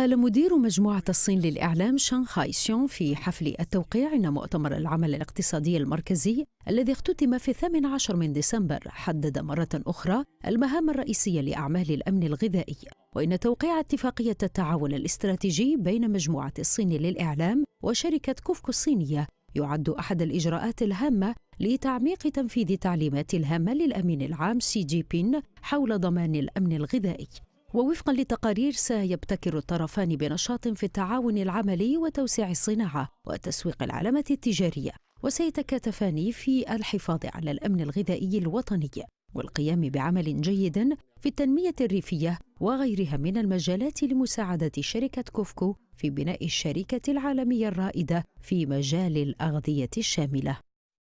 قال مدير مجموعة الصين للإعلام شانغهاي شيون في حفل التوقيع إن مؤتمر العمل الاقتصادي المركزي الذي اختتم في 18 من ديسمبر حدد مرة أخرى المهام الرئيسية لأعمال الأمن الغذائي وإن توقيع اتفاقية التعاون الاستراتيجي بين مجموعة الصين للإعلام وشركة كوفكو الصينية يعد أحد الإجراءات الهامة لتعميق تنفيذ تعليمات الهامة للأمين العام سي جي بين حول ضمان الأمن الغذائي ووفقا لتقارير سيبتكر الطرفان بنشاط في التعاون العملي وتوسيع الصناعه وتسويق العلامه التجاريه وسيتكاتفان في الحفاظ على الامن الغذائي الوطني والقيام بعمل جيد في التنميه الريفيه وغيرها من المجالات لمساعده شركه كوفكو في بناء الشركه العالميه الرائده في مجال الاغذيه الشامله